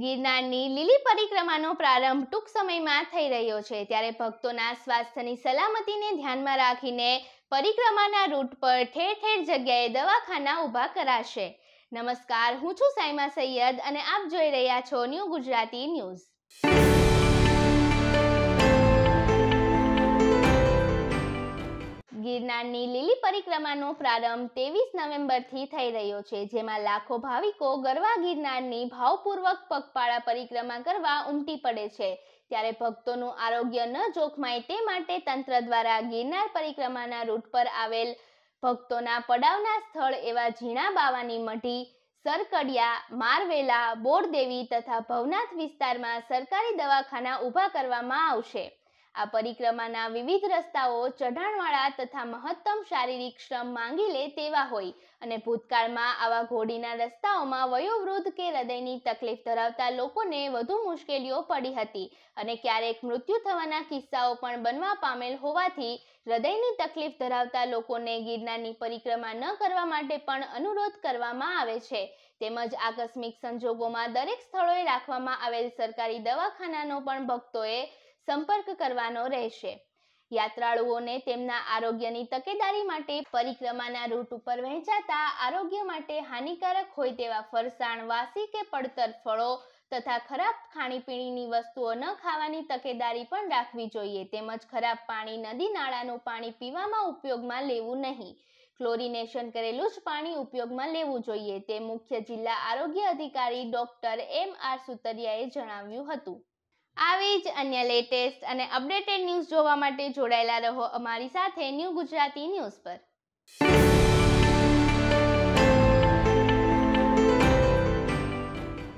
ગિરનારની લીલી પરિક્રમાનો પ્રારંભ ટૂંક સમયમાં થઈ રહ્યો છે ત્યારે ભક્તોના સ્વાસ્થ્યની સલામતીને ધ્યાનમાં રાખીને પરિક્રમાના રૂટ પર ઠેર ઠેર જગ્યાએ દવાખાના ઊભા કરાશે નમસ્કાર હું છું સાયમા સૈયદ અને આપ જોઈ રહ્યા છો ન્યૂ ગુજરાતી ન્યૂઝ ગિરનારની લીલી પરિક્રમાનો પ્રારંભ ત્રેવીસ નવેમ્બરથી થઈ રહ્યો છે જેમાં લાખો ભાવિકો ગરવા ગિરનારની ભાવપૂર્વક પગપાળા પરિક્રમા કરવા ઉમટી પડે છે ત્યારે ભક્તોનું આરોગ્ય ન જોખમાય તે માટે તંત્ર દ્વારા ગિરનાર પરિક્રમાના રૂટ પર આવેલ ભક્તોના પડાવના સ્થળ એવા ઝીણા બાવાની મઢી સરકડિયા મારવેલા બોરદેવી તથા ભવનાથ વિસ્તારમાં સરકારી દવાખાના ઊભા કરવામાં આવશે આ પરિક્રમાના વિવિધ રસ્તાઓ ચઢાણવાળા તથા મહત્તમ શારીરિક શ્રમ માંગી લે તેવા હોય અને ભૂતકાળમાં આવા ઘોડીના રસ્તાઓમાં વયોવૃદ્ધ કે હૃદયની તકલીફ ધરાવતા લોકોને વધુ મુશ્કેલીઓ પડી હતી અને ક્યારેક મૃત્યુ થવાના કિસ્સાઓ પણ બનવા પામેલ હોવાથી હૃદયની તકલીફ ધરાવતા લોકોને ગિરનારની પરિક્રમા ન કરવા માટે પણ અનુરોધ કરવામાં આવે છે તેમજ આકસ્મિક સંજોગોમાં દરેક સ્થળોએ રાખવામાં આવેલ સરકારી દવાખાનાનો પણ ભક્તોએ સંપર્ક કરવાનો રહેશે યાત્રાળુઓને તેમના આરોગ્યની તકેદારી માટે પરિક્રમાના રૂટ ઉપર વહેંચાતા આરોગ્ય માટે હાનિકારક હોય તેવા ફરસાણ વાસી કે પડતર ફળો તથા ખરાબ ખાણીપીણીની વસ્તુઓ ન ખાવાની તકેદારી પણ રાખવી જોઈએ તેમજ ખરાબ પાણી નદી નાળાનું પાણી પીવામાં ઉપયોગમાં લેવું નહીં ક્લોરિનેશન કરેલું જ પાણી ઉપયોગમાં લેવું જોઈએ તે મુખ્ય જિલ્લા આરોગ્ય અધિકારી ડોક્ટર એમ આર સુતરિયાએ જણાવ્યું હતું આવી જ અન્ય લેટેસ્ટ અને અપડેટેડ ન્યૂઝ જોવા માટે જોડાયેલા રહો અમારી સાથે ન્યૂ ગુજરાતી ન્યૂઝ પર